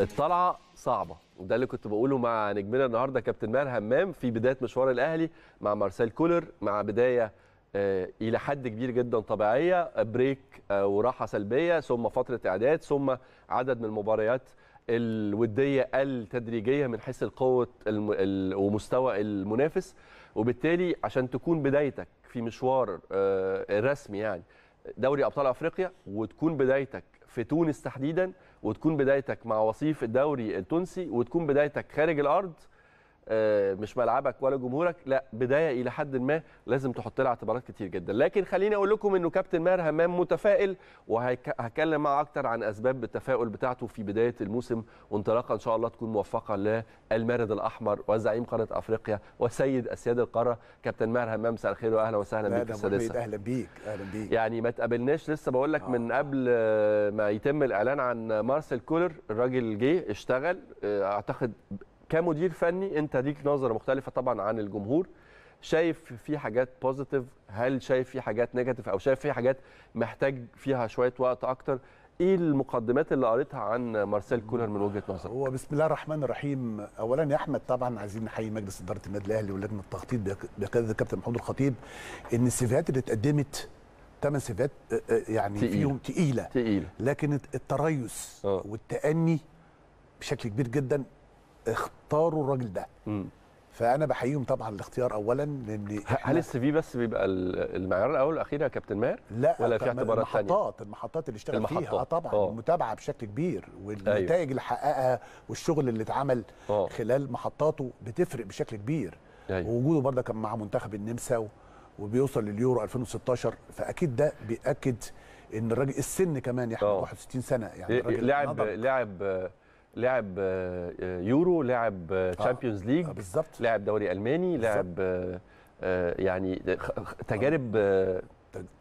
الطلعه صعبه وده اللي كنت بقوله مع نجمنا النهارده كابتن ماهر همام في بدايه مشوار الاهلي مع مارسيل كولر مع بدايه آه، الى حد كبير جدا طبيعيه بريك آه، وراحه سلبيه ثم فتره اعداد ثم عدد من المباريات الوديه قل تدريجيا من حيث القوه ومستوى المنافس وبالتالي عشان تكون بدايتك في مشوار آه، رسمي يعني دوري ابطال افريقيا وتكون بدايتك في تونس تحديدا وتكون بدايتك مع وصيف الدوري التونسي وتكون بدايتك خارج الارض آه، مش ملعبك ولا جمهورك لا بدايه الى حد ما لازم تحط لها اعتبارات كتير جدا لكن خليني اقول لكم انه كابتن ماهر همام متفائل وهكلم معه اكتر عن اسباب التفاؤل بتاعته في بدايه الموسم وانطلاقه ان شاء الله تكون موفقه للمارد الاحمر وزعيم قاره افريقيا وسيد اسياد القاره كابتن ماهر همام مساء الخير واهلا وسهلا بيك السادسه اهلا بيك اهلا بيك يعني ما تقابلناش لسه بقول لك آه. من قبل ما يتم الاعلان عن مارسيل كولر الراجل جه اشتغل آه، اعتقد كمدير فني انت ليك نظره مختلفه طبعا عن الجمهور شايف في حاجات بوزيتيف هل شايف في حاجات نيجاتيف او شايف في حاجات محتاج فيها شويه وقت اكتر ايه المقدمات اللي قريتها عن مارسيل كولر من وجهه نظرك؟ هو بسم الله الرحمن الرحيم اولا يا احمد طبعا عايزين نحيي مجلس اداره النادي الاهلي ولجنه التخطيط بقياده الكابتن محمود الخطيب ان السيفيهات اللي اتقدمت ثمان سيفيهات آه، آه، يعني تقيل. فيهم تقيله تقيله لكن التريث آه. والتاني بشكل كبير جدا اختاروا الراجل ده م. فانا بحييهم طبعا الاختيار اولا لان هل السي في بس بيبقى المعيار الاول والاخير يا كابتن ماهر لا ولا في اعتبارات ثانيه المحطات المحطات اللي اشتغل المحطات. فيها آه طبعا آه. المتابعه بشكل كبير أيوه. والنتائج أيوه. اللي حققها والشغل اللي اتعمل آه. خلال محطاته بتفرق بشكل كبير أيوه. ووجوده برده كان مع منتخب النمسا وبيوصل لليورو 2016 فاكيد ده بياكد ان الراجل السن كمان يا 61 سنه يعني لاعب لاعب لعب آه، آه، يورو لعب تشامبيونز ليج بالظبط لعب دوري الماني لعب آه، يعني تجارب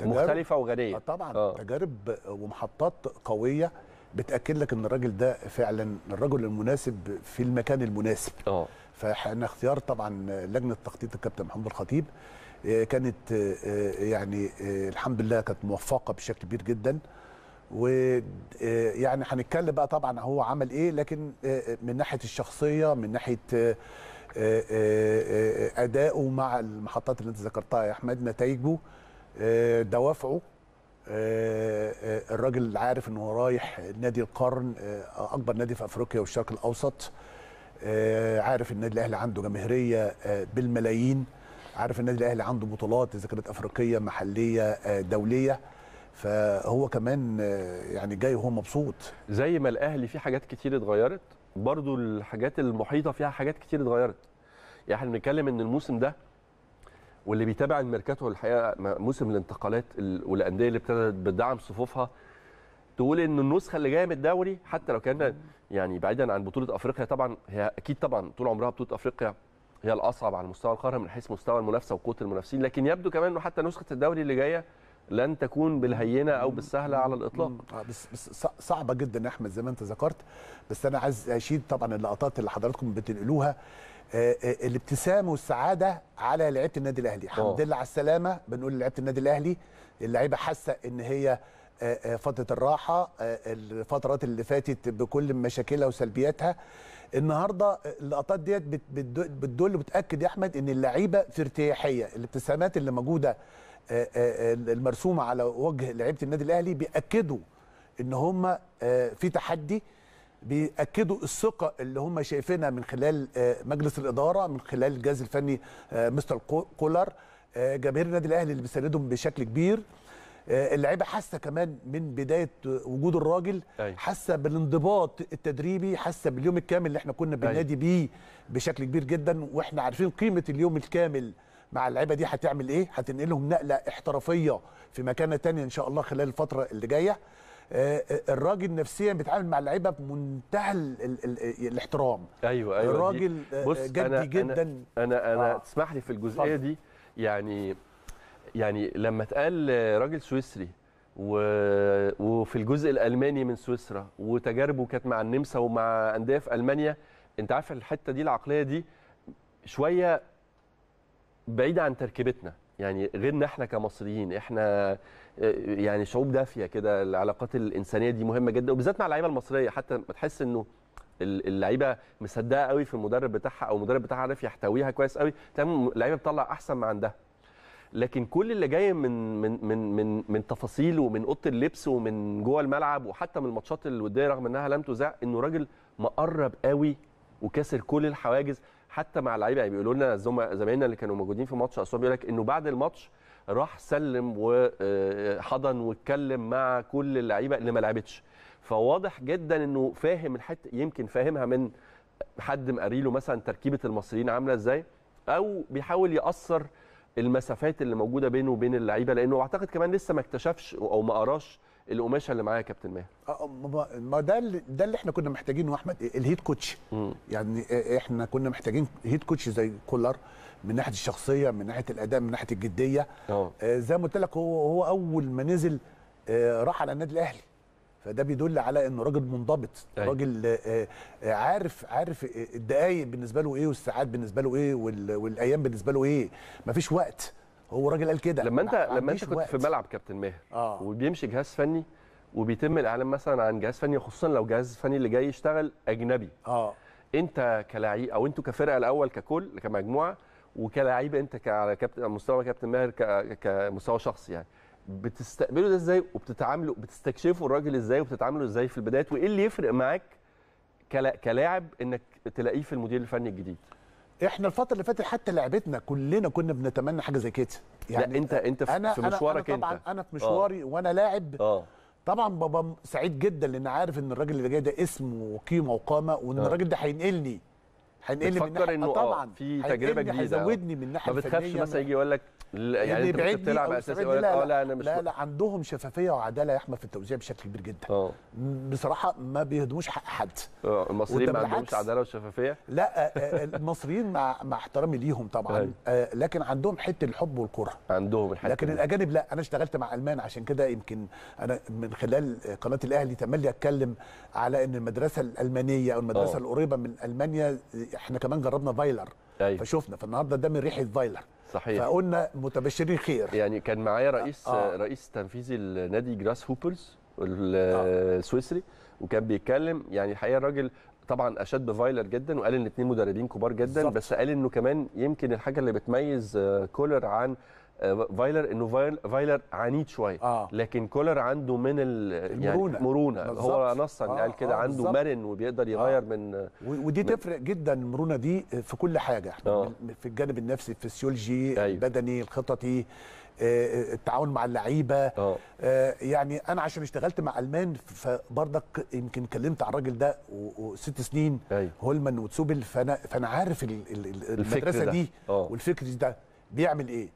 مختلفه وغنيه طبعا آه. تجارب ومحطات قويه بتاكد لك ان الراجل ده فعلا الرجل المناسب في المكان المناسب اه فاحنا اختيار طبعا لجنه تخطيط الكابتن محمود الخطيب كانت يعني الحمد لله كانت موفقه بشكل كبير جدا ويعني آه، هنتكلم بقى طبعا هو عمل ايه لكن آه، آه، من ناحيه الشخصيه من ناحيه اداؤه مع المحطات اللي انت ذكرتها يا احمد نتائجه دوافعه الراجل عارف انه رايح نادي القرن اكبر نادي في افريقيا والشرق الاوسط عارف النادي الاهلي عنده جماهيريه بالملايين عارف النادي الاهلي عنده بطولات اذا كانت افريقيه محليه دوليه فهو كمان يعني جاي وهو مبسوط زي ما الاهلي فيه حاجات كتير اتغيرت برضو الحاجات المحيطه فيها حاجات كتير اتغيرت يعني احنا بنتكلم ان الموسم ده واللي بيتابع الميركاتو الحقيقه موسم الانتقالات والانديه اللي ابتدت بدعم صفوفها تقول ان النسخه اللي جايه من الدوري حتى لو كان يعني بعيدا عن بطوله افريقيا طبعا هي اكيد طبعا طول عمرها بطوله افريقيا هي الاصعب على مستوى القاره من حيث مستوى المنافسه وقوه المنافسين لكن يبدو كمان انه حتى نسخه الدوري اللي جايه لن تكون بالهينه او بالسهله على الاطلاق آه، بس, بس صعبه جدا يا احمد زي ما انت ذكرت بس انا عايز اشيد طبعا اللقطات اللي حضراتكم بتنقلوها آه، آه، الابتسام والسعاده على لعيبه النادي الاهلي الحمد لله على السلامه بنقول لعيبه النادي الاهلي اللعيبه حاسه ان هي فتره الراحه الفترات اللي فاتت بكل مشاكلها وسلبياتها النهارده اللقطات ديت بتدل وبتاكد يا احمد ان اللعيبه في ارتياحيه الابتسامات اللي موجوده آه، آه، آه، المرسومه على وجه لعيبه النادي الاهلي بياكدوا ان هم في تحدي بياكدوا الثقه اللي هم شايفينها من خلال مجلس الاداره من خلال الجهاز الفني مستر كولر جماهير النادي الاهلي اللي بيساندهم بشكل كبير اللعيبه حاسه كمان من بدايه وجود الراجل أيوة. حاسه بالانضباط التدريبي حاسه باليوم الكامل اللي احنا كنا أيوة. بننادي بيه بشكل كبير جدا واحنا عارفين قيمه اليوم الكامل مع اللعيبه دي هتعمل ايه هتنقلهم نقله احترافيه في مكانه تانية ان شاء الله خلال الفتره اللي جايه آه، آه، الراجل نفسيا بيتعامل مع اللعيبه بمنتهى الاحترام ايوه ايوه الراجل آه، جدي أنا جدا انا انا آه. تسمح لي في الجزئيه دي يعني يعني لما اتقال راجل سويسري وفي الجزء الالماني من سويسرا وتجاربه كانت مع النمسا ومع انديه في المانيا انت عارف الحته دي العقليه دي شويه بعيد عن تركيبتنا يعني غيرنا احنا كمصريين احنا آه، يعني شعوب دافيه كده العلاقات الانسانيه دي مهمه جدا وبالذات مع اللعيبه المصريه حتى ما تحس انه اللعيبه مصدقه قوي في المدرب بتاعها او المدرب بتاعها عارف يحتويها كويس قوي تمام اللعيبه بتطلع احسن ما عندها لكن كل اللي جاي من من من من من تفاصيل ومن اوضه اللبس ومن جوه الملعب وحتى من الماتشات الوديه رغم انها لم تذاع انه راجل مقرب قوي وكاسر كل الحواجز حتى مع اللعيبه يعني بيقولوا لنا زمايلنا اللي كانوا موجودين في ماتش اسوان بيقول لك انه بعد الماتش راح سلم وحضن آه، واتكلم مع كل اللعيبه اللي ما لعبتش فواضح جدا انه فاهم الحته يمكن فاهمها من حد مقريله مثلا تركيبه المصريين عامله ازاي او بيحاول ياثر المسافات اللي موجوده بينه وبين اللعيبه لانه اعتقد كمان لسه ما اكتشفش او ما قراش القماشه اللي معايا يا كابتن ماهر آه، آه، ما ده اللي ده اللي احنا كنا محتاجينه احمد الهيد كوتش يعني آه، احنا كنا محتاجين هيد كوتش زي كولر من ناحيه الشخصيه من ناحيه الاداء من ناحيه الجديه أوه. آه زي ما قلت لك هو هو اول ما نزل راح على النادي الاهلي فده بيدل على انه راجل منضبط أي. أيوه. راجل عارف عارف الدقايق بالنسبه له ايه والساعات بالنسبه له ايه والايام بالنسبه له ايه مفيش وقت هو راجل قال كده لما انت لما انت كنت وقت. في ملعب كابتن ماهر آه. وبيمشي جهاز فني وبيتم الاعلان مثلا عن جهاز فني خصوصا لو جهاز فني اللي جاي يشتغل اجنبي اه انت كلاعب او انتوا كفرقه الاول ككل كمجموعه وكلاعب انت على كابتن على مستوى كابتن ماهر كمستوى شخصي يعني بتستقبله ده ازاي وبتتعاملوا بتستكشفوا الراجل ازاي وبتتعاملوا ازاي في البدايات وايه اللي يفرق معاك كلاعب انك تلاقيه في المدير الفني الجديد احنا الفتره اللي فاتت حتى لعبتنا كلنا كنا بنتمنى حاجه زي كده يعني لا انت انت في, أنا في مشوارك أنا طبعا انت انا في آه. مشواري أوه. وانا لاعب آه. طبعا بابا سعيد جدا لان عارف ان الراجل اللي جاي ده اسم وقيمه وقامه وان آه. الراجل ده هينقلني هنقل من ناحيه انه آه، آه، طبعا في تجربه جديده هيزودني من ناحيه ما بتخافش مثلا يجي يقول لك يعني انت كنت بتلعب اساسي يقول لك اه لا انا مش لا لا عندهم شفافيه وعداله يا احمد في التوزيع بشكل كبير جدا أوه. بصراحه ما بيهدموش حق حد آه، المصريين ما عندهمش عداله وشفافيه لا المصريين مع مع احترامي ليهم طبعا أيوه. لكن عندهم حته الحب والكره عندهم الحته لكن الاجانب لا انا اشتغلت مع المان عشان كده يمكن انا من خلال قناه الاهلي تملي اتكلم على ان المدرسه الالمانيه او المدرسه القريبه من المانيا احنا كمان جربنا فايلر أيوة. فشفنا فالنهارده ده من ريحه فايلر صحيح فقلنا متبشرين خير يعني كان معايا رئيس آه. رئيس تنفيذي النادي جراس هوبرز السويسري آه. وكان بيتكلم يعني الحقيقه الراجل طبعا اشاد بفايلر جدا وقال ان الاثنين مدربين كبار جدا بالزبط. بس قال انه كمان يمكن الحاجه اللي بتميز كولر آه، عن فايلر انه فايلر عنيد شويه آه. لكن كولر عنده من يعني المرونه يعني مرونه بالزبط. هو نصا آه قال كده آه عنده مرن وبيقدر آه. يغير آه. من ودي من تفرق جدا المرونه دي في كل حاجه آه. في الجانب النفسي الفسيولوجي أيوه. البدني الخططي آه، آه، التعاون مع اللعيبه آه. يعني انا عشان اشتغلت مع المان فبرضك يمكن كلمت على الراجل ده وست سنين أيوه. هولمان وتسوبل فانا فانا عارف المدرسه دي والفكر ده بيعمل ايه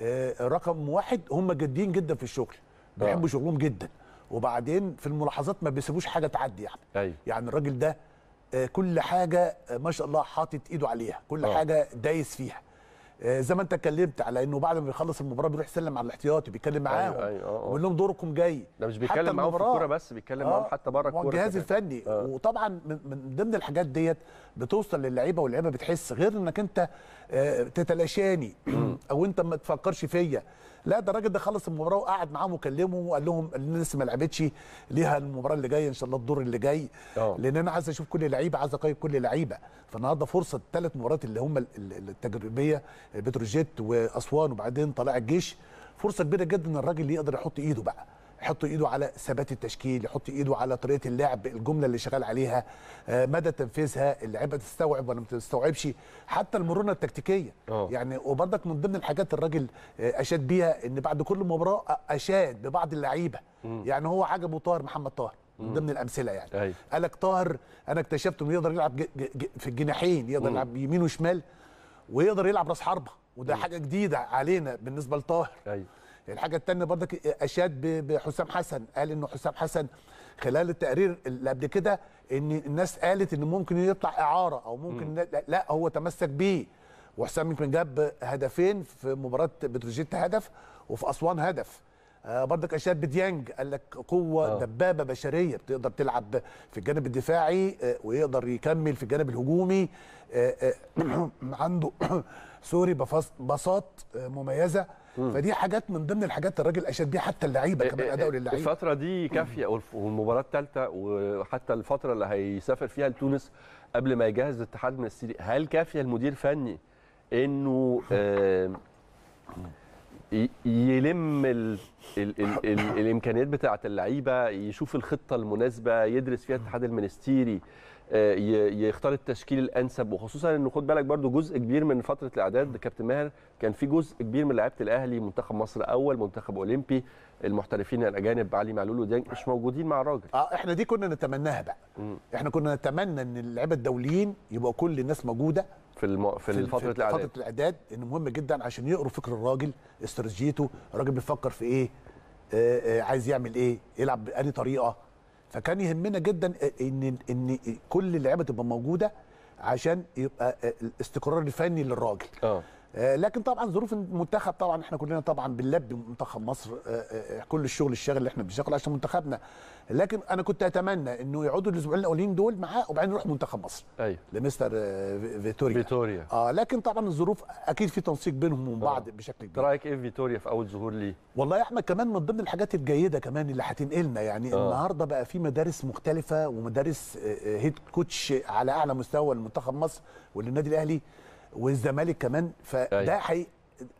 آه، رقم واحد هم جادين جدا في الشغل بيحبوا آه. شغلهم جدا وبعدين في الملاحظات ما بيسيبوش حاجه تعدي يعني أي. أيوه. يعني الراجل ده آه، كل حاجه ما شاء الله حاطط ايده عليها كل أوه. حاجه دايس فيها آه، زي ما انت اتكلمت على انه بعد ما بيخلص المباراه بيروح يسلم على الاحتياطي بيتكلم أيوة، معاهم أيوة أيوة ويقول لهم دوركم جاي ده مش بيتكلم معاهم في الكوره بس بيتكلم آه. معاهم حتى بره الكوره الجهاز الفني آه وطبعا من ضمن الحاجات ديت بتوصل للعيبه واللعيبه بتحس غير انك انت تتلاشاني او انت ما تفكرش فيا لا ده الراجل ده خلص المباراه وقعد معاهم وكلمهم وقال لهم الناس ما لعبتش ليها المباراه اللي جايه ان شاء الله الدور اللي جاي أوه. لان انا عايز اشوف كل لعيبه عايز اقيم كل لعيبه فالنهارده فرصه الثلاث مباريات اللي هم التجريبيه آه، بتروجيت واسوان وبعدين طلع الجيش فرصه كبيره جدا ان الراجل يقدر يحط ايده بقى يحط ايده على ثبات التشكيل يحط ايده على طريقه اللعب الجمله اللي شغال عليها آه، مدى تنفيذها اللعيبه تستوعب ولا ما تستوعبش حتى المرونه التكتيكيه أوه. يعني وبرضك من ضمن الحاجات الراجل آه، اشاد بيها ان بعد كل مباراه آه، اشاد ببعض اللعيبه يعني هو عجبه طاهر محمد طاهر من ضمن الامثله يعني أيوه. قال لك طاهر انا اكتشفت انه يقدر يلعب في الجناحين يقدر يلعب يمين وشمال ويقدر يلعب راس حربه وده مم. حاجه جديده علينا بالنسبه لطاهر أي. أيوه. الحاجه الثانيه برضك اشاد بحسام حسن قال انه حسام حسن خلال التقرير اللي قبل كده ان الناس قالت ان ممكن يطلع اعاره او ممكن م. لا هو تمسك بيه وحسام يمكن جاب هدفين في مباراه بتروجيت هدف وفي اسوان هدف آه، برضك اشاد بديانج قال لك قوه أوه. دبابه بشريه بتقدر تلعب في الجانب الدفاعي آه، ويقدر يكمل في الجانب الهجومي آه، عنده سوري بساط مميزه فدي حاجات من ضمن الحاجات الراجل اشاد بيها حتى اللعيبه إيه، كمان إيه، اداؤه إيه، للعيبه الفتره دي كافيه والمباراه الثالثه وحتى الفتره اللي هيسافر فيها لتونس قبل ما يجهز الاتحاد من السيري هل كافيه المدير الفني انه آه، يلم الـ الـ الـ الـ الامكانيات بتاعه اللعيبه يشوف الخطه المناسبه يدرس فيها الاتحاد المنستيري آه، يختار التشكيل الانسب وخصوصا ان خد بالك برضو جزء كبير من فتره الاعداد كابتن ماهر كان في جزء كبير من لعيبه الاهلي منتخب مصر اول منتخب اولمبي المحترفين الاجانب علي معلول وديانج مش موجودين مع الراجل اه احنا دي كنا نتمناها بقى م. احنا كنا نتمنى ان اللعيبه الدوليين يبقوا كل الناس موجوده في الم... في, في فتره الاعداد فتره الاعداد ان مهم جدا عشان يقروا فكر الراجل استراتيجيته الراجل بيفكر في ايه آه آه عايز يعمل ايه يلعب بأي طريقه فكان يهمنا جدا ان ان كل اللعيبه تبقى موجوده عشان يبقى الاستقرار الفني للراجل اه آه، لكن طبعا ظروف المنتخب طبعا احنا كلنا طبعا بنلبي منتخب مصر آه، آه، كل الشغل الشاغل اللي احنا بنشتغله عشان منتخبنا لكن انا كنت اتمنى انه يقعدوا الاسبوعين الاولين دول معاه وبعدين نروح منتخب مصر ايوه لمستر فيتوريا فيتوريا اه لكن طبعا الظروف اكيد في تنسيق بينهم وبين بعض بشكل كبير إيه رايك ايه فيتوريا في اول ظهور ليه والله يا احمد كمان من ضمن الحاجات الجيده كمان اللي هتنقلنا يعني أوه. النهارده بقى في مدارس مختلفه ومدارس هيد كوتش على اعلى مستوى لمنتخب مصر وللنادي الاهلي والزمالك كمان فده أيوة. حقيقي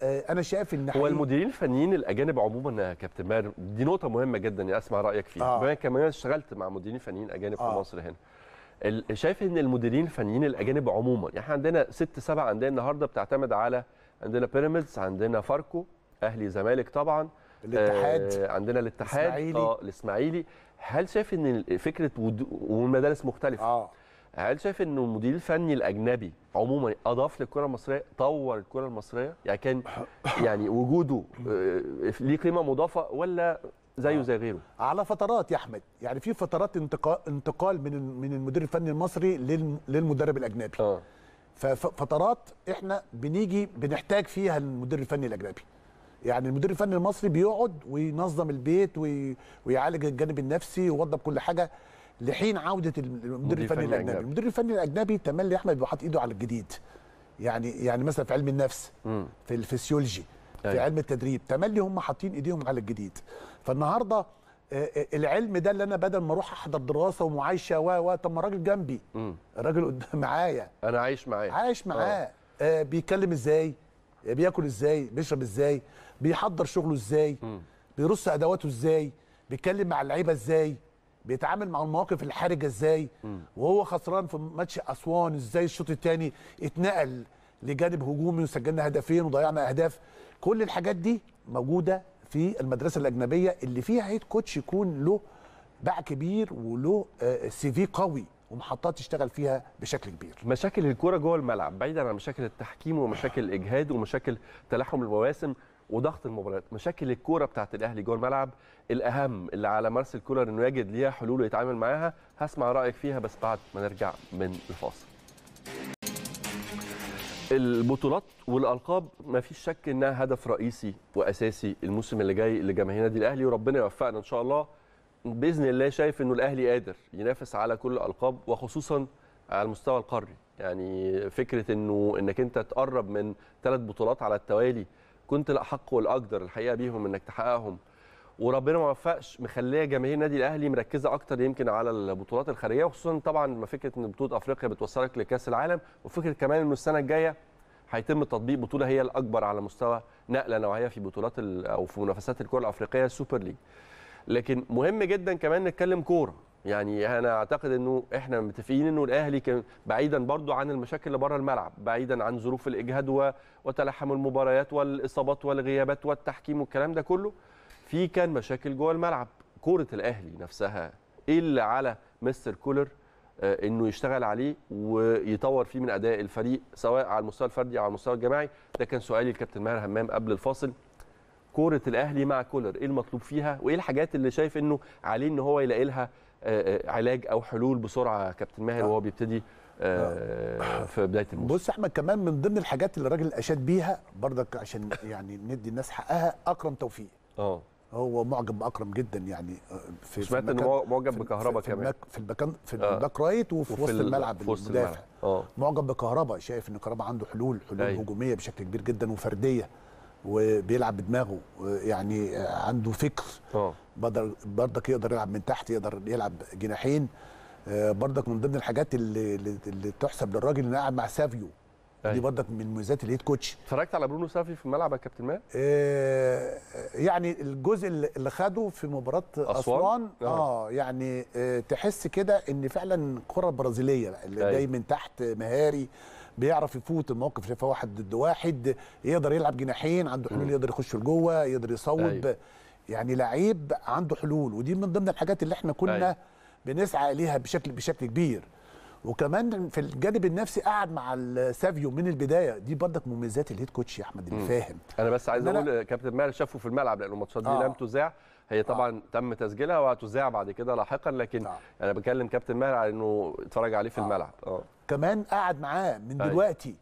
آه، انا شايف ان هو المديرين الفنيين الاجانب عموما يا كابتن ماهر دي نقطه مهمه جدا يعني اسمع رايك فيها آه. بما كمان اشتغلت مع مديرين فنيين اجانب آه. في مصر هنا شايف ان المديرين الفنيين الاجانب عموما يعني احنا عندنا ست سبع انديه النهارده بتعتمد على عندنا بيراميدز عندنا فاركو اهلي زمالك طبعا الاتحاد آه عندنا الاتحاد الاسماعيلي اه الاسماعيلي هل شايف ان فكره ومدارس والمدارس مختلفه آه. هل شايف ان المدير الفني الاجنبي عموما اضاف للكره المصريه طور الكره المصريه يعني كان يعني وجوده آه، ليه قيمه مضافه ولا زيه زي غيره على فترات يا احمد يعني في فترات انتقال من من المدير الفني المصري للمدرب الاجنبي اه ففترات احنا بنيجي بنحتاج فيها المدير الفني الاجنبي يعني المدير الفني المصري بيقعد وينظم البيت ويعالج الجانب النفسي ويوضب كل حاجه لحين عوده المدير الفني الاجنبي المدير الفني الاجنبي تملي احمد بيحط ايده على الجديد يعني يعني مثلا في علم النفس في الفسيولوجي في أيوه. علم التدريب تملي هم حاطين ايديهم على الجديد فالنهارده العلم ده اللي انا بدل ما اروح احضر دراسه ومعايشه و و طب ما الراجل جنبي الراجل قدام معايا انا عايش معاه عايش آه. معاه آه بيتكلم ازاي بياكل ازاي بيشرب ازاي بيحضر شغله ازاي بيرص ادواته ازاي بيتكلم مع اللعيبه ازاي بيتعامل مع المواقف الحرجه ازاي وهو خسران في ماتش اسوان ازاي الشوط الثاني اتنقل لجانب هجومي وسجلنا هدفين وضيعنا اهداف كل الحاجات دي موجوده في المدرسه الاجنبيه اللي فيها هيد كوتش يكون له باع كبير وله آه، سي في قوي ومحطات تشتغل فيها بشكل كبير. مشاكل الكوره جوه الملعب بعيدا عن مشاكل التحكيم ومشاكل الاجهاد ومشاكل تلاحم المواسم وضغط المباريات مشاكل الكوره بتاعت الاهلي جوه الملعب الاهم اللي على مارسيل كولر انه يجد ليها حلول ويتعامل معاها هسمع رايك فيها بس بعد ما نرجع من الفاصل البطولات والالقاب ما فيش شك انها هدف رئيسي واساسي الموسم اللي جاي لجماهير النادي الاهلي وربنا يوفقنا ان شاء الله باذن الله شايف انه الاهلي قادر ينافس على كل الالقاب وخصوصا على المستوى القاري يعني فكره انه انك انت تقرب من ثلاث بطولات على التوالي كنت الاحق والاقدر الحقيقه بيهم انك تحققهم وربنا ما وفقش مخليه جماهير النادي الاهلي مركزه اكتر يمكن على البطولات الخارجيه وخصوصا طبعا ما فكره ان بطوله افريقيا بتوصلك لكاس العالم وفكره كمان انه السنه الجايه هيتم تطبيق بطوله هي الاكبر على مستوى نقله نوعيه في بطولات او في منافسات الكره الافريقيه السوبر ليج لكن مهم جدا كمان نتكلم كوره يعني انا اعتقد انه احنا متفقين انه الاهلي كان بعيدا برضو عن المشاكل اللي بره الملعب بعيدا عن ظروف الاجهاد وتلحم المباريات والاصابات والغيابات والتحكيم والكلام ده كله في كان مشاكل جوه الملعب كوره الاهلي نفسها ايه اللي على مستر كولر آه، انه يشتغل عليه ويطور فيه من اداء الفريق سواء على المستوى الفردي او على المستوى الجماعي ده كان سؤالي للكابتن ماهر همام قبل الفاصل كوره الاهلي مع كولر ايه المطلوب فيها وايه الحاجات اللي شايف انه عليه ان هو يلاقي لها آه، آه، علاج او حلول بسرعه كابتن ماهر آه. وهو بيبتدي في بدايه الموسم بص احمد كمان من ضمن الحاجات اللي الراجل اشاد بيها برضك عشان يعني ندي الناس حقها اكرم توفيق اه هو معجب باكرم جدا يعني في سمعت ان هو معجب في كمان في المكان في الباك رايت وفي, وسط الملعب المدافع معجب بكهربا شايف ان كهربا عنده حلول حلول أيوه. هجوميه بشكل كبير جدا وفرديه وبيلعب بدماغه يعني عنده فكر اه برضك يقدر يلعب من تحت يقدر يلعب جناحين آه، برضك من ضمن الحاجات اللي اللي تحسب للراجل انه قاعد مع سافيو دي أيوه. برضك من مميزات الهيد كوتش اتفرجت على برونو سافيو في الملعب يا كابتن ماهر؟ آه، يعني الجزء اللي خده في مباراه اسوان, آه. اه, يعني تحس كده ان فعلا الكره البرازيليه اللي أيوه. جاي من تحت مهاري بيعرف يفوت الموقف شايفه واحد ضد واحد يقدر يلعب جناحين عنده حلول يقدر يخش لجوه يقدر يصوب أيوة. يعني لعيب عنده حلول ودي من ضمن الحاجات اللي احنا كنا أيوة. بنسعى اليها بشكل بشكل كبير وكمان في الجانب النفسي قعد مع سافيو من البدايه دي برضك مميزات الهيد كوتش يا احمد اللي فاهم انا بس عايز اقول كابتن ماهر شافه في الملعب لان الماتشات دي آه. لم تذاع هي آه. طبعا آه. تم تسجيلها وهتذاع بعد كده لاحقا لكن آه. انا بكلم كابتن ماهر على انه اتفرج عليه في آه. الملعب آه. كمان قاعد معاه من أي. أيوه. دلوقتي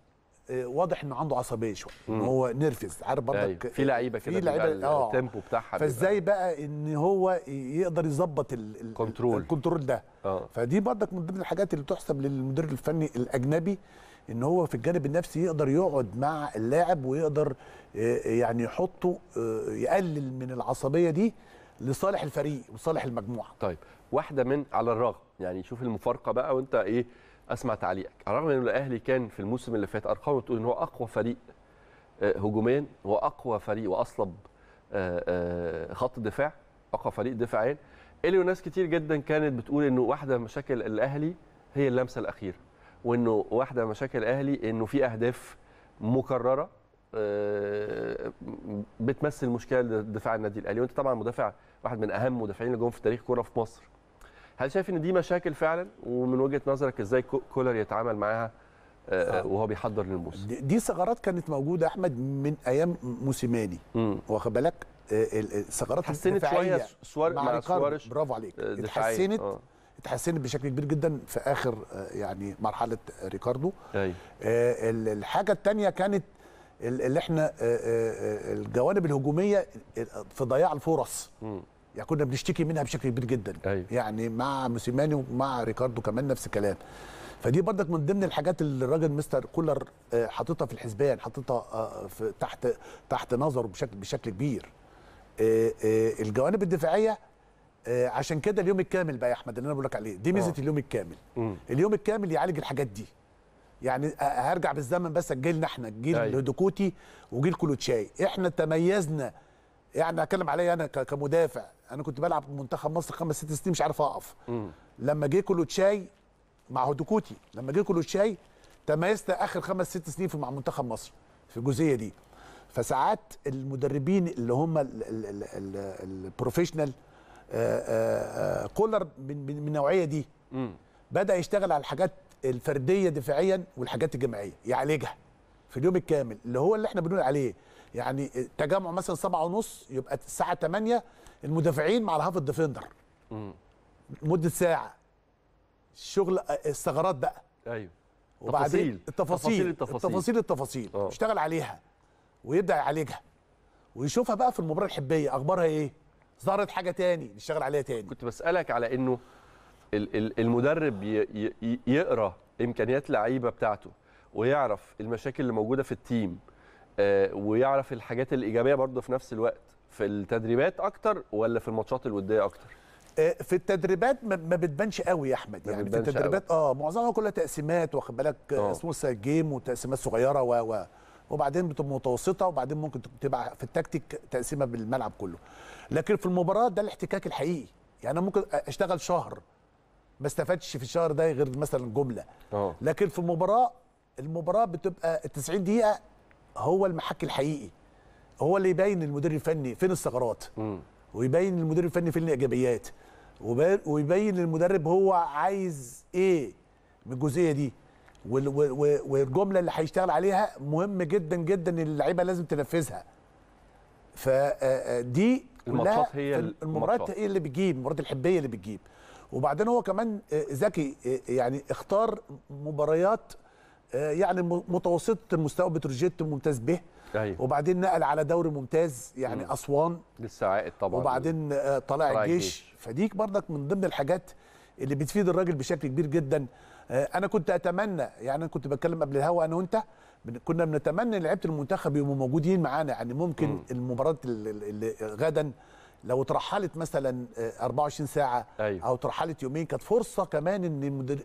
آه، واضح انه عنده عصبيه شويه ان هو نرفز عارف برضك أيوه. في لعيبه كده في لعيبه آه. التيمبو بتاعها فازاي بقى ان هو يقدر يظبط الكنترول الكنترول ده آه. فدي برضك من ضمن الحاجات اللي تحسب للمدير الفني الاجنبي ان هو في الجانب النفسي يقدر يقعد مع اللاعب ويقدر آه، يعني يحطه يقلل من العصبيه دي لصالح الفريق وصالح المجموعه طيب واحده من على الرغم يعني شوف المفارقه بقى وانت ايه اسمع تعليقك على الرغم ان الاهلي كان في الموسم اللي فات ارقامه بتقول ان هو اقوى فريق آه، هجوميا واقوى فريق واصلب آه، آه، خط دفاع اقوى فريق دفاعيا اللي ناس كتير جدا كانت بتقول انه واحده من مشاكل الاهلي هي اللمسه الاخيره وانه واحده من مشاكل الاهلي انه في اهداف مكرره آه، بتمثل مشكله لدفاع النادي الاهلي وانت طبعا مدافع واحد من اهم مدافعين اللي جم في تاريخ كوره في مصر هل شايف ان دي مشاكل فعلا ومن وجهه نظرك ازاي كولر يتعامل معاها آه، وهو بيحضر للموسم دي ثغرات كانت موجوده احمد من ايام موسيماني واخد بالك آه، الثغرات اتحسنت شويه سوار مع سوارش برافو عليك اتحسنت اتحسنت بشكل كبير جدا في اخر يعني مرحله ريكاردو ايوه الحاجه الثانيه كانت اللي احنا آه، آه، آه، الجوانب الهجوميه في ضياع الفرص يعني كنا بنشتكي منها بشكل كبير جدا أيوة. يعني مع موسيماني ومع ريكاردو كمان نفس الكلام فدي بردك من ضمن الحاجات اللي الراجل مستر كولر حاططها في الحسبان حاططها في تحت تحت نظره بشكل بشكل كبير الجوانب الدفاعيه عشان كده اليوم الكامل بقى يا احمد اللي انا بقول لك عليه دي ميزه اليوم الكامل اليوم الكامل يعالج الحاجات دي يعني هرجع بالزمن بس لجيلنا احنا جيل أيوة. هدوكوتي وجيل كلوتشاي احنا تميزنا يعني اتكلم عليا انا كمدافع انا كنت بلعب منتخب مصر خمس ست سنين مش عارف اقف لما جه كلوتشاي مع هدوكوتي لما جه كلوتشاي تميزت اخر خمس ست سنين في مع منتخب مصر في الجزئيه دي فساعات المدربين اللي هم البروفيشنال كولر من, من النوعيه دي بدا يشتغل على الحاجات الفرديه دفاعيا والحاجات الجماعيه يعالجها في اليوم الكامل اللي هو اللي احنا بنقول عليه يعني تجمع مثلا سبعة ونص يبقى الساعه 8 المدافعين مع الهاف ديفندر مده ساعه الشغل آه، الثغرات بقى ايوه وبعدين التفاصيل التفاصيل التفاصيل التفاصيل آه. يشتغل عليها ويبدا يعالجها ويشوفها بقى في المباراه الحبيه اخبارها ايه ظهرت حاجه تاني نشتغل عليها تاني كنت بسالك على انه المدرب يقرا امكانيات لعيبه بتاعته ويعرف المشاكل اللي موجوده في التيم آه، ويعرف الحاجات الايجابيه برضه في نفس الوقت في التدريبات اكتر ولا في الماتشات الوديه اكتر آه، في التدريبات ما بتبانش قوي يا احمد يعني في التدريبات قوي. اه معظمها كلها تقسيمات واخد بالك آه، سموث جيم وتقسيمات صغيره و و وبعدين بتبقى متوسطه وبعدين ممكن تبقى في التكتيك تقسيمه بالملعب كله لكن في المباراه ده الاحتكاك الحقيقي يعني انا ممكن اشتغل شهر ما استفادش في الشهر ده غير مثلا جمله أوه. لكن في المباراه المباراه بتبقى ال 90 دقيقه هو المحك الحقيقي هو اللي يبين المدير الفني فين الثغرات ويبين المدير الفني فين الايجابيات ويبين للمدرب هو عايز ايه من الجزئيه دي والجمله اللي هيشتغل عليها مهم جدا جدا اللعيبه لازم تنفذها فدي الماتشات هي المباريات هي اللي بتجيب المباريات الحبيه اللي بتجيب وبعدين هو كمان آه، ذكي آه، يعني اختار مباريات آه، يعني متوسطه المستوى بتروجيت ممتاز به أيوه. وبعدين نقل على دوري ممتاز يعني مم. اسوان لسه عائد طبعا وبعدين طلع الجيش الجيش. فديك برضك من ضمن الحاجات اللي بتفيد الراجل بشكل كبير جدا انا كنت اتمنى يعني انا كنت بتكلم قبل الهوا انا وانت كنا بنتمنى لعيبه المنتخب يبقوا موجودين معانا يعني ممكن مم. المباراه اللي غدا لو اترحلت مثلا 24 آه، ساعه أيوه. او اترحلت يومين كانت فرصه كمان ان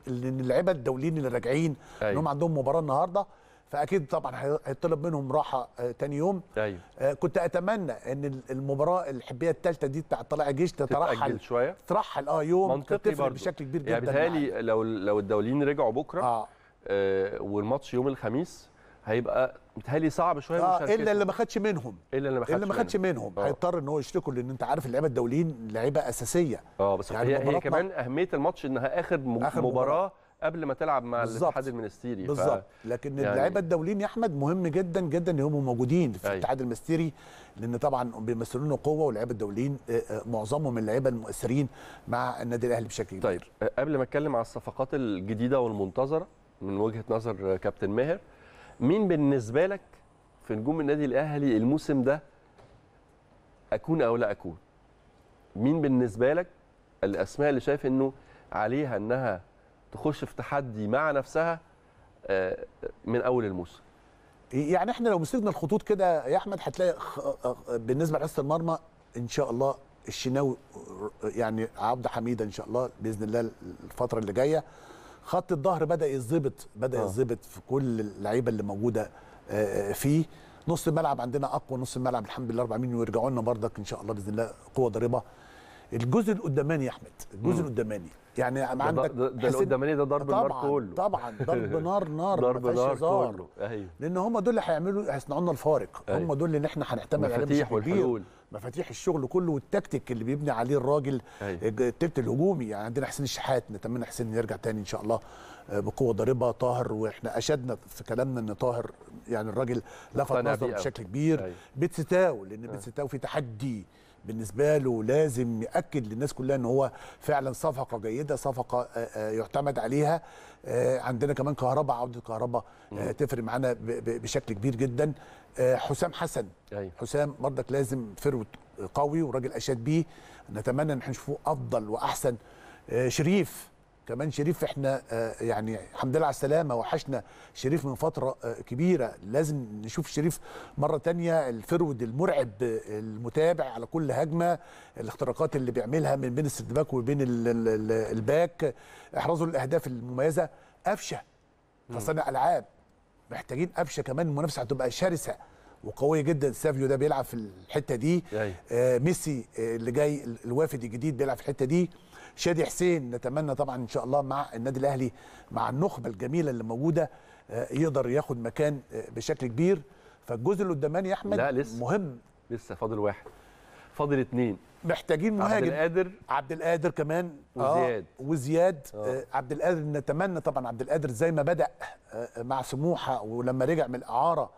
ان اللعيبه الدوليين اللي راجعين أيوه. انهم عندهم مباراه النهارده فاكيد طبعا هيطلب منهم راحه آه، تاني يوم أيوه. آه، كنت اتمنى ان المباراه الحبيه الثالثه دي بتاع طلائع الجيش تترحل شويه تترحل اه يوم منطقي بشكل كبير يعني جدا يعني لو لو الدوليين رجعوا بكره آه. آه والماتش يوم الخميس هيبقى متهيألي صعب شويه آه الا اللي ما خدش منهم الا اللي ما خدش منهم آه. هيضطر ان هو يشتكوا لان انت عارف اللعيبه الدوليين لعيبه اساسيه اه بس يعني هي, هي كمان اهميه الماتش انها اخر, آخر مباراه, مباراة. قبل ما تلعب مع الاتحاد المنستيري بالظبط ف... لكن يعني... اللعيبه الدوليين يا احمد مهم جدا جدا ان هم موجودين في أيوه. الاتحاد المنستيري لان طبعا بيمثلون قوه واللعيبه الدوليين آه، آه، معظمهم اللعيبه المؤثرين مع النادي الاهلي بشكل كبير طيب قبل ما اتكلم على الصفقات الجديده والمنتظره من وجهه نظر كابتن ماهر مين بالنسبه لك في نجوم النادي الاهلي الموسم ده اكون او لا اكون مين بالنسبه لك الاسماء اللي شايف انه عليها انها تخش في تحدي مع نفسها آه، من اول الموسم يعني احنا لو مسكنا الخطوط كده يا احمد هتلاقي بالنسبه لحراسه المرمى ان شاء الله الشناوي يعني عبد حميده ان شاء الله باذن الله الفتره اللي جايه خط الظهر بدا يتظبط بدا آه. يتظبط في كل اللعيبه اللي موجوده آه، آه، فيه نص الملعب عندنا اقوى نص الملعب الحمد لله 400 ويرجعوا لنا بردك ان شاء الله باذن الله قوه ضاربه الجزء القداماني يا احمد الجزء القداماني يعني عندك ده, ده القداماني ده ضرب النار كله طبعا ضرب نار نار ضرب نار كله ايوه لان هم دول اللي هيعملوا هيصنعوا لنا الفارق أيوه. هم دول اللي احنا هنعتمد عليهم مفاتيح والحلول مفاتيح الشغل كله والتكتيك اللي بيبني عليه الراجل أيوه. الهجومي يعني عندنا حسين الشحات نتمنى حسين يرجع تاني ان شاء الله آه، بقوه ضاربه طاهر واحنا اشدنا في كلامنا ان طاهر يعني الراجل لفت نظره بشكل كبير أيوه. بيتستاو لان أه. بيتستاو في تحدي بالنسبه له لازم ياكد للناس كلها ان هو فعلا صفقه جيده صفقه آه، آه، يعتمد عليها آه، عندنا كمان كهرباء عوده كهرباء تفرق معانا بشكل كبير جدا حسام حسن حسام برضك لازم فروت قوي وراجل اشاد بيه نتمنى ان احنا نشوفه افضل واحسن شريف كمان شريف احنا آه، يعني الحمد لله على السلامه وحشنا شريف من فتره آه، كبيره لازم نشوف شريف مره تانية الفرود المرعب المتابع على كل هجمه الاختراقات اللي بيعملها من بين السد باك وبين الباك احرازه للاهداف المميزه قفشه تصنع العاب محتاجين قفشه كمان المنافسه هتبقى شرسه وقويه جدا سافيو ده بيلعب في الحته دي آه ميسي آه، اللي جاي الوافد الجديد بيلعب في الحته دي شادي حسين نتمنى طبعا ان شاء الله مع النادي الاهلي مع النخبه الجميله اللي موجوده آه، يقدر ياخد مكان آه، بشكل كبير فالجزء اللي قدامنا يا احمد لا لسه مهم لسه فاضل واحد فاضل اثنين محتاجين مهاجم عبد القادر عبد القادر كمان آه، وزياد آه وزياد آه. عبد القادر نتمنى طبعا عبد القادر زي ما بدا مع سموحه ولما رجع من الاعاره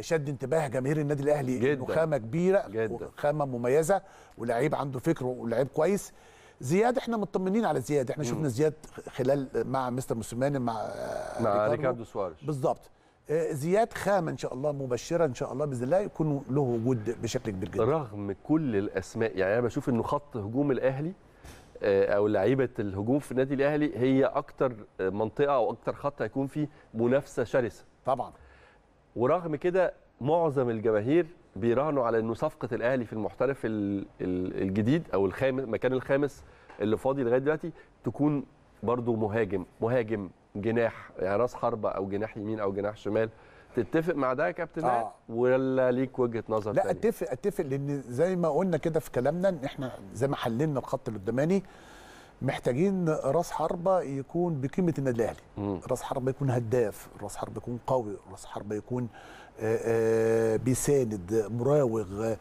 شد انتباه جماهير النادي الاهلي جدا. خامه كبيره جدا. خامه مميزه ولعيب عنده فكر ولعيب كويس زياد احنا مطمنين على زياد احنا شفنا زياد خلال مع مستر موسيماني مع مع ريكاردو سواريز بالظبط آه، زياد خامه ان شاء الله مبشره ان شاء الله باذن الله يكون له وجود بشكل كبير جدا رغم كل الاسماء يعني انا بشوف انه خط هجوم الاهلي آه، او لعيبه الهجوم في النادي الاهلي هي اكتر منطقه او اكتر خط هيكون فيه منافسه شرسه طبعا ورغم كده معظم الجماهير بيراهنوا على انه صفقه الاهلي في المحترف الجديد او الخامس مكان الخامس اللي فاضي لغايه دلوقتي تكون برضو مهاجم مهاجم جناح يعني راس حربه او جناح يمين او جناح شمال تتفق مع ده يا كابتن آه. ولا ليك وجهه نظر لا تانية؟ اتفق اتفق لان زي ما قلنا كده في كلامنا ان احنا زي ما حللنا الخط القداماني محتاجين راس حربه يكون بقيمه النادي الاهلي راس حربه يكون هداف راس حربه يكون قوي راس حربه يكون آه بيساند مراوغ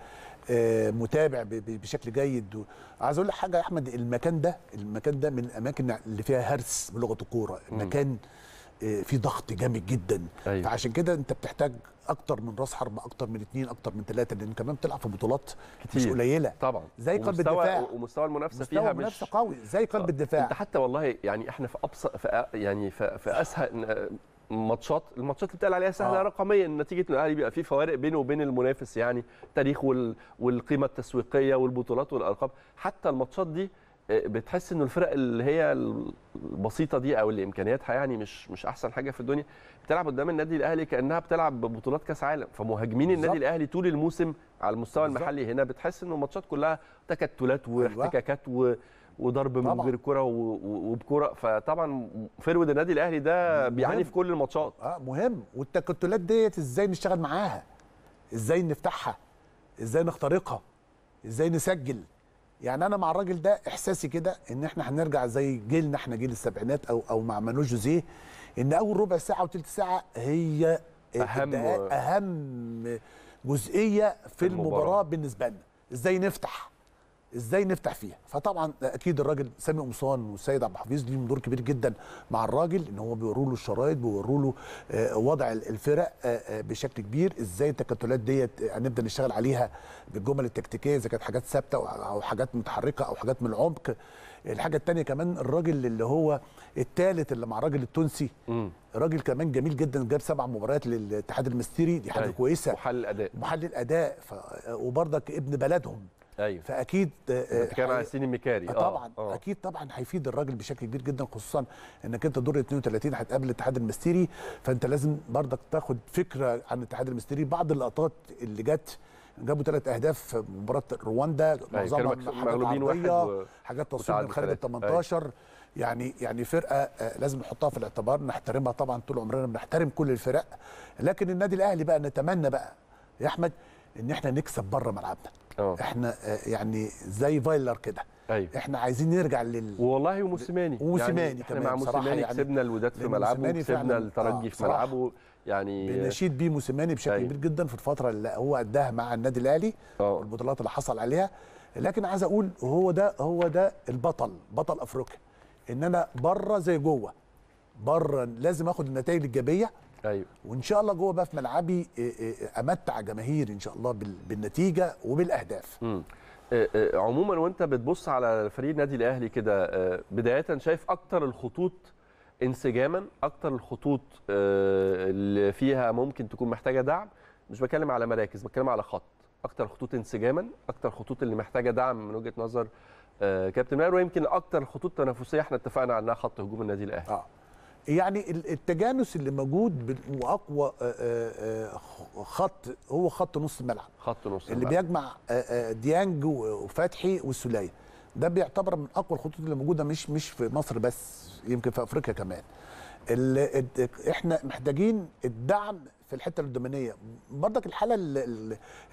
آه، متابع بشكل جيد عايز اقول لك حاجه يا احمد المكان ده المكان ده من الاماكن اللي فيها هرس بلغه الكوره مكان آه، في ضغط جامد جدا أيوة. فعشان كده انت بتحتاج اكتر من راس حرب اكتر من اثنين اكتر من ثلاثه لان كمان بتلعب في بطولات كتير. مش قليله طبعا زي قلب الدفاع ومستوى المنافسه مستوى فيها منافسة مش قوي زي قلب آه. الدفاع انت حتى والله يعني احنا في ابسط في يعني في, في اسهل ماتشات الماتشات اللي بتقال عليها سهله آه. رقميا نتيجه ان الاهلي بيبقى في فوارق بينه وبين المنافس يعني تاريخ وال... والقيمه التسويقيه والبطولات والالقاب حتى الماتشات دي آه، بتحس ان الفرق اللي هي البسيطه دي او اللي امكانياتها يعني مش مش احسن حاجه في الدنيا بتلعب قدام النادي الاهلي كانها بتلعب ببطولات كاس عالم فمهاجمين بالزبط. النادي الاهلي طول الموسم على المستوى بالزبط. المحلي هنا بتحس ان الماتشات كلها تكتلات أيوة. واحتكاكات و... وضرب من غير كره وبكره فطبعا فيرود النادي الاهلي ده بيعاني في كل الماتشات اه مهم والتكتلات ديت ازاي نشتغل معاها ازاي نفتحها ازاي نخترقها ازاي نسجل يعني انا مع الراجل ده احساسي كده ان احنا هنرجع زي جيلنا احنا جيل السبعينات او او مع مانو جوزيه ان اول ربع ساعه وثلث ساعه هي اهم اهم جزئيه في المباراة. المباراه بالنسبه لنا ازاي نفتح ازاي نفتح فيها فطبعا اكيد الراجل سامي قمصان والسيد عبد الحفيظ ليهم دور كبير جدا مع الراجل ان هو بيوروا له الشرايط بيوروا له آه، وضع الفرق آه، آه، بشكل كبير ازاي التكتلات ديت هنبدا نشتغل عليها بالجمل التكتيكيه اذا كانت حاجات ثابته او حاجات متحركه او حاجات من العمق الحاجه الثانيه كمان الراجل اللي هو الثالث اللي مع الراجل التونسي راجل كمان جميل جدا جاب سبع مباريات للاتحاد المستيري دي حاجه طيب. كويسه محلل اداء محلل اداء ف... وبرضك ابن بلدهم ايوه فاكيد آه، آه، كان على سيني مكاري آه، طبعا أوه. اكيد طبعا هيفيد الراجل بشكل كبير جدا خصوصا انك انت دور 32 هتقابل الاتحاد المستيري فانت لازم برضك تاخد فكره عن الاتحاد المستيري بعض اللقطات اللي جت جابوا ثلاث اهداف في مباراه رواندا أيوه، معظمها مغلوبين واحد و... حاجات تصوير من خارج ال 18 يعني يعني فرقه لازم نحطها في الاعتبار نحترمها طبعا طول عمرنا بنحترم كل الفرق لكن النادي الاهلي بقى نتمنى بقى يا احمد ان احنا نكسب بره ملعبنا أوه. احنا آه، يعني زي فايلر كده أيوه. احنا عايزين نرجع لل والله وموسيماني وموسيماني يعني احنا مع موسيماني يعني كسبنا الوداد في ملعبه وكسبنا الترجي آه في ملعبه يعني بنشيد بيه موسيماني بشكل أيوه. كبير جدا في الفتره اللي هو اداها مع النادي الاهلي آه. البطولات اللي حصل عليها لكن عايز اقول هو ده هو ده البطل بطل افريقيا ان انا بره زي جوه بره لازم اخد النتائج الايجابيه ايوه وان شاء الله جوه بقى في ملعبي آه، آه، امتع جماهيري ان شاء الله بالنتيجه وبالاهداف مم. آه، عموما وانت بتبص على فريق النادي الاهلي كده بدايه شايف اكتر الخطوط انسجاما اكتر الخطوط اللي فيها ممكن تكون محتاجه دعم مش بتكلم على مراكز بتكلم على خط اكتر خطوط انسجاما اكتر خطوط اللي محتاجه دعم من وجهه نظر كابتن ماهر ويمكن اكتر خطوط تنافسيه احنا اتفقنا عنها خط هجوم النادي الاهلي آه. يعني التجانس اللي موجود واقوى آه، آه، آه، خط هو خط نص الملعب خط نص اللي الملعب. بيجمع ديانج وفتحي والسوليه ده بيعتبر من اقوى الخطوط اللي موجوده مش مش في مصر بس يمكن في افريقيا كمان احنا محتاجين الدعم في الحته الهجوميه برضك الحاله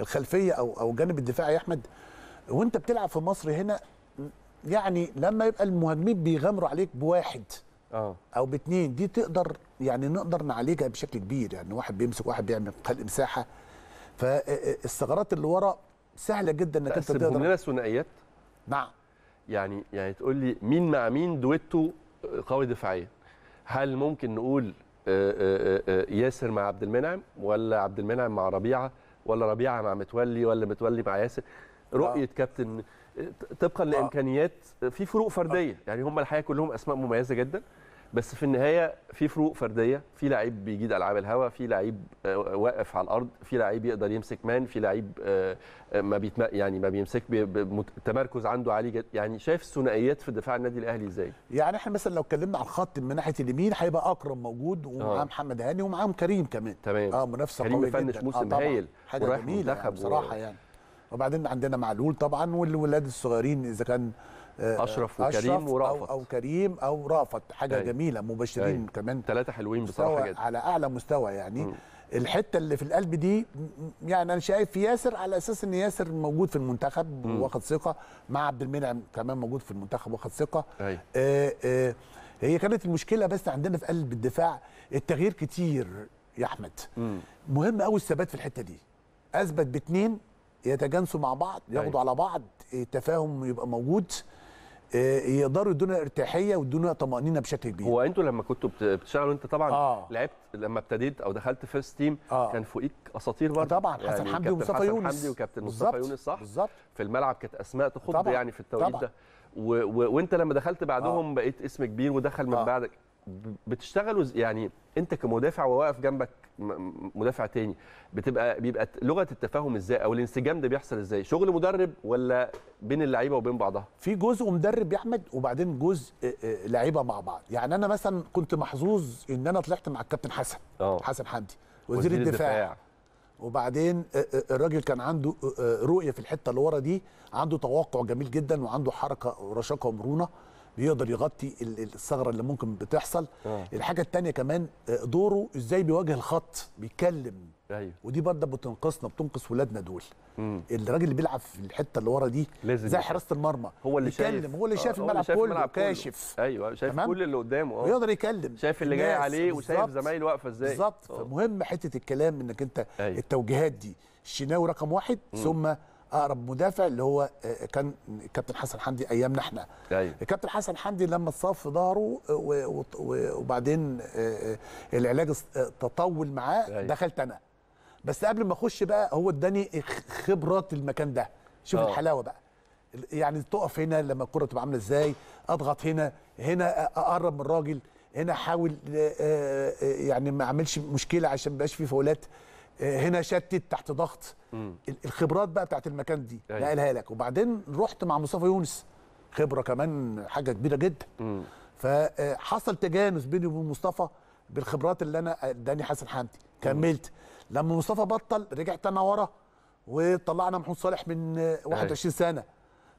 الخلفيه او او جانب الدفاع يا احمد وانت بتلعب في مصر هنا يعني لما يبقى المهاجمين بيغامروا عليك بواحد آه. او باتنين دي تقدر يعني نقدر نعالجها بشكل كبير يعني واحد بيمسك واحد بيعمل خلق مساحه فالثغرات اللي ورا سهله جدا انك انت تقدر لنا ثنائيات نعم يعني يعني تقول لي مين مع مين دويتو قوي دفاعيا هل ممكن نقول آه، آه، ياسر مع عبد المنعم ولا عبد المنعم مع ربيعه ولا ربيعه مع متولي ولا متولي مع ياسر رؤيه آه. كابتن طبقا آه. لامكانيات في فروق فرديه آه. يعني هم الحقيقه كلهم اسماء مميزه جدا بس في النهايه في فروق فرديه في لعيب بيجيد العاب الهواء في لعيب آه، واقف على الارض في لعيب يقدر يمسك مان في لعيب ما بيتم يعني ما بيمسك تمركز عنده عالي جدا يعني شايف الثنائيات في دفاع النادي الاهلي ازاي يعني احنا مثلا لو اتكلمنا على الخط من ناحيه اليمين هيبقى اكرم موجود ومعاه آه. محمد هاني ومعاه كريم كمان تمام اه منافسه قويه جدا كريم فنش موسم هايل حاجه يعني منتخب يعني بصراحه يعني وبعدين عندنا معلول طبعا والولاد الصغيرين اذا كان آه، اشرف وكريم أشرف ورافت أو, او كريم او رافت حاجه أي. جميله مبشرين أي. كمان ثلاثه حلوين بصراحه جدا على اعلى مستوى يعني م. الحته اللي في القلب دي يعني انا شايف ياسر على اساس ان ياسر موجود في المنتخب واخد ثقه مع عبد المنعم كمان موجود في المنتخب واخد ثقه آه آه هي كانت المشكله بس عندنا في قلب الدفاع التغيير كتير يا احمد مم. مهم قوي الثبات في الحته دي اثبت باثنين يتجانسوا مع بعض ياخدوا أيوة. على بعض التفاهم يبقى موجود آه، يقدروا يدونا ارتياحيه ويدونا طمانينه بشكل كبير هو انتوا لما كنتوا بتشتغلوا انت طبعا آه. لعبت لما ابتديت او دخلت فيرست تيم آه. كان فوقيك اساطير برضه طبعا حسن يعني حمدي ومصطفى يونس حسن حمدي وكابتن مصطفى يونس صح بالظبط في الملعب كانت اسماء تخض يعني في التوقيت ده و... و... وانت لما دخلت بعدهم آه. بقيت اسم كبير ودخل من آه. بعدك بتشتغلوا يعني انت كمدافع وواقف جنبك مدافع تاني بتبقى بيبقى لغه التفاهم ازاي او الانسجام ده بيحصل ازاي شغل مدرب ولا بين اللعيبه وبين بعضها في جزء مدرب يا احمد وبعدين جزء آه، آه، لعيبه مع بعض يعني انا مثلا كنت محظوظ ان انا طلعت مع الكابتن حسن أوه. حسن حمدي وزير, وزير الدفاع, الدفاع. وبعدين آه، الراجل كان عنده رؤيه في الحته اللي ورا دي عنده توقع جميل جدا وعنده حركه ورشاقه ومرونه بيقدر يغطي الثغره اللي ممكن بتحصل آه. الحاجه الثانيه كمان آه، دوره ازاي بيواجه الخط بيتكلم ايوه ودي برضه بتنقصنا بتنقص ولادنا دول مم. الراجل اللي بيلعب في الحته اللي ورا دي لازم زي حراسه المرمى هو اللي يتكلم آه، شايف. هو اللي شايف آه. الملعب شايف كله كاشف ايوه شايف تمام؟ كل اللي قدامه اه يقدر يكلم شايف اللي جاي عليه وشايف زمايله واقفه ازاي بالظبط آه. فمهم حته الكلام انك انت أيوة. التوجيهات دي الشناوي رقم واحد مم. ثم اقرب مدافع اللي هو آه، كان كابتن حسن حمدي ايامنا احنا أيوة. كابتن حسن حمدي لما اتصاب في ظهره آه، وبعدين آه، العلاج تطول معاه أيوة. دخلت انا بس قبل ما اخش بقى هو اداني خبرات المكان ده شوف أوه. الحلاوه بقى يعني تقف هنا لما الكره تبقى عامله ازاي اضغط هنا هنا اقرب من الراجل هنا احاول يعني ما اعملش مشكله عشان ما يبقاش في فاولات هنا شتت تحت ضغط مم. الخبرات بقى بتاعت المكان دي نقلها أيوه. لك وبعدين رحت مع مصطفى يونس خبره كمان حاجه كبيره جدا مم. فحصل آه، تجانس بيني وبين مصطفى بالخبرات اللي انا آه، اداني حسن حمدي كملت لما مصطفى بطل رجعت انا ورا وطلعنا محمود صالح من 21 آه، أيوه. سنه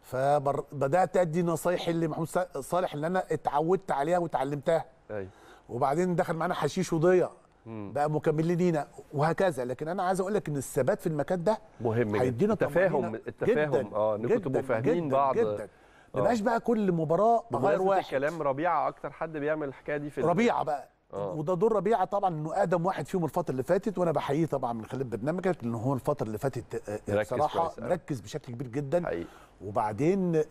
فبدات ادي نصايح اللي محمود صالح اللي انا اتعودت عليها وتعلمتها أيوة. وبعدين دخل معانا حشيش وضيه بقى مكملين لينا وهكذا لكن انا عايز اقول لك ان الثبات في المكان ده مهم هيدينا التفاهم التفاهم اه انكم تبقوا فاهمين بعض جدا ما آه. بقاش بقى كل مباراه بغير واحد الكلام ربيعه اكتر حد بيعمل الحكايه دي في ربيعه بقى أوه. وده دور ربيعه طبعا انه اقدم واحد فيهم الفتره اللي فاتت وانا بحييه طبعا من خلال برنامجك لان هو الفتره اللي فاتت آه، آه، بصراحه مركز بشكل كبير جدا حقيقي. وبعدين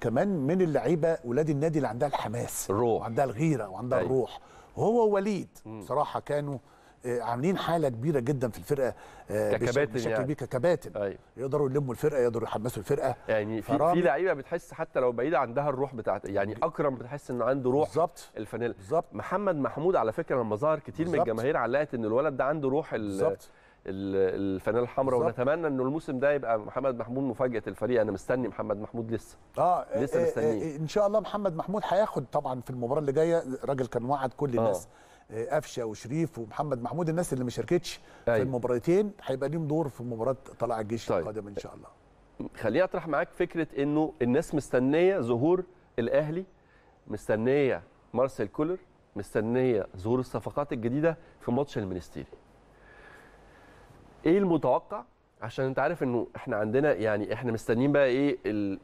كمان من اللعيبه ولاد النادي اللي عندها الحماس الروح وعندها الغيره وعندها أي. الروح هو وليد بصراحه كانوا آه، عاملين حاله كبيره جدا في الفرقه آه، ككباتن بشكل يعني. ككباتن أيوة. يقدروا يلموا الفرقه يقدروا يحمسوا الفرقه يعني في في لعيبه بتحس حتى لو بعيده عندها الروح بتاعت يعني اكرم بتحس انه عنده روح بالظبط الفانيلا بالظبط محمد محمود على فكره لما ظهر كتير بالزبط. من الجماهير علقت ان الولد ده عنده روح بالظبط الفانيلا الحمراء ونتمنى انه الموسم ده يبقى محمد محمود مفاجاه الفريق انا مستني محمد محمود لسه اه لسه آه، مستنيه آه، ان شاء الله محمد محمود هياخد طبعا في المباراه اللي جايه راجل كان وعد كل آه. الناس آه. قفشه وشريف ومحمد محمود الناس اللي ما شاركتش في أيوه. المباراتين هيبقى ليهم دور في مباراه طلائع الجيش طيب. القادمه ان شاء الله خليني اطرح معاك فكره انه الناس مستنيه ظهور الاهلي مستنيه مارسيل كولر مستنيه ظهور الصفقات الجديده في ماتش المنستيري ايه المتوقع عشان انت عارف انه احنا عندنا يعني احنا مستنيين بقى ايه ال...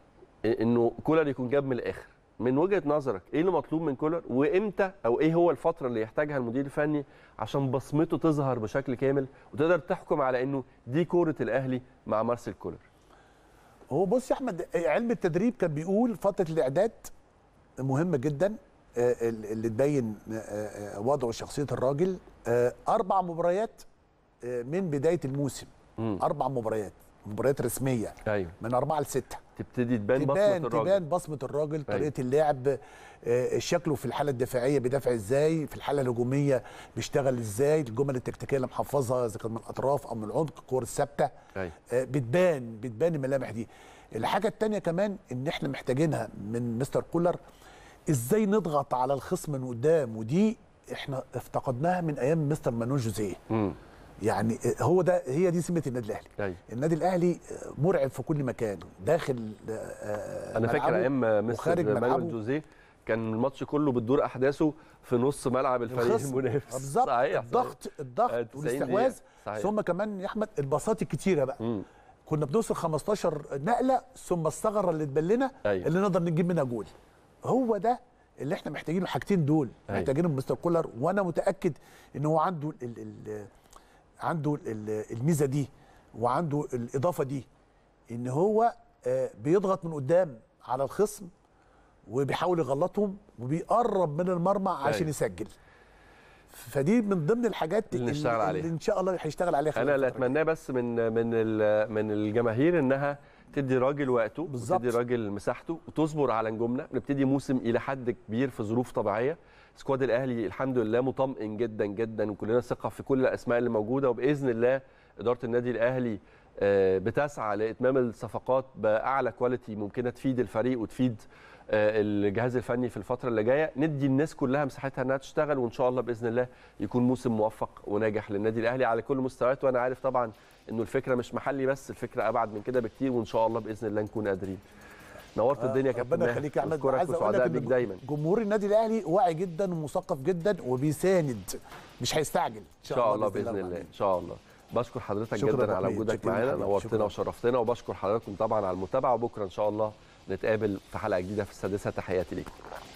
انه كولر يكون جاب من الاخر من وجهه نظرك ايه اللي مطلوب من كولر وامتى او ايه هو الفتره اللي يحتاجها المدير الفني عشان بصمته تظهر بشكل كامل وتقدر تحكم على انه دي كوره الاهلي مع مارسيل كولر هو بص يا احمد علم التدريب كان بيقول فتره الاعداد مهمه جدا آه، اللي تبين آه، آه، وضعه شخصيه الراجل اربع مباريات من بدايه الموسم مم. اربع مباريات مباريات رسميه أيوه. من اربعه لسته تبتدي تبان, تبان بصمه تبان الراجل تبان بصمه الراجل أيوه. طريقه اللعب آه، شكله في الحاله الدفاعيه بيدافع ازاي في الحاله الهجوميه بيشتغل ازاي الجمل التكتيكيه اللي محفظها اذا كان من الاطراف او من العمق الكور الثابته أيوه. آه، بتبان بتبان الملامح دي الحاجه الثانيه كمان ان احنا محتاجينها من مستر كولر ازاي نضغط على الخصم من قدام ودي احنا افتقدناها من ايام مستر مانو جوزيه يعني هو ده هي دي سمه النادي الاهلي أي. أيوة. النادي الاهلي مرعب في كل مكان داخل آه، انا فاكر ايام مستر مانويل جوزيه كان الماتش كله بتدور احداثه في نص ملعب الفريق المنافس بالظبط الضغط الضغط آه، والاستحواذ ثم كمان يا احمد الباصات الكتيره بقى م. كنا بنوصل 15 نقله ثم الثغره اللي تبلنا أيوة. اللي نقدر نجيب منها جول هو ده اللي احنا محتاجينه الحاجتين دول أيوة. محتاجينهم مستر كولر وانا متاكد ان هو عنده الـ الـ عنده الميزه دي وعنده الاضافه دي ان هو آه، بيضغط من قدام على الخصم وبيحاول يغلطهم وبيقرب من المرمى عشان أيوه. يسجل فدي من ضمن الحاجات اللي نشتغل عليها اللي ان شاء الله هيشتغل عليها انا اللي اتمناه بس من من من الجماهير انها تدي راجل وقته بالظبط تدي راجل مساحته وتصبر على نجومنا نبتدي موسم الى حد كبير في ظروف طبيعيه سكواد الاهلي الحمد لله مطمئن جدا جدا وكلنا ثقه في كل الاسماء اللي موجوده وباذن الله اداره النادي الاهلي آه، بتسعى لاتمام الصفقات باعلى كواليتي ممكنه تفيد الفريق وتفيد آه، الجهاز الفني في الفتره اللي جايه ندي الناس كلها مساحتها انها تشتغل وان شاء الله باذن الله يكون موسم موفق وناجح للنادي الاهلي على كل مستوياته وانا عارف طبعا انه الفكره مش محلي بس الفكره ابعد من كده بكتير وان شاء الله باذن الله نكون قادرين نورت آه، الدنيا يا كابتن ربنا يخليك يا احمد عايز اقول لك دايما جمهور النادي الاهلي واعي جدا ومثقف جدا وبيساند مش هيستعجل ان شاء الله باذن الله ان شاء الله بشكر حضرتك جدا على وجودك معانا نورتنا وشرفتنا وبشكر حضراتكم طبعا على المتابعه وبكره ان شاء الله نتقابل في حلقه جديده في السادسه تحياتي ليكم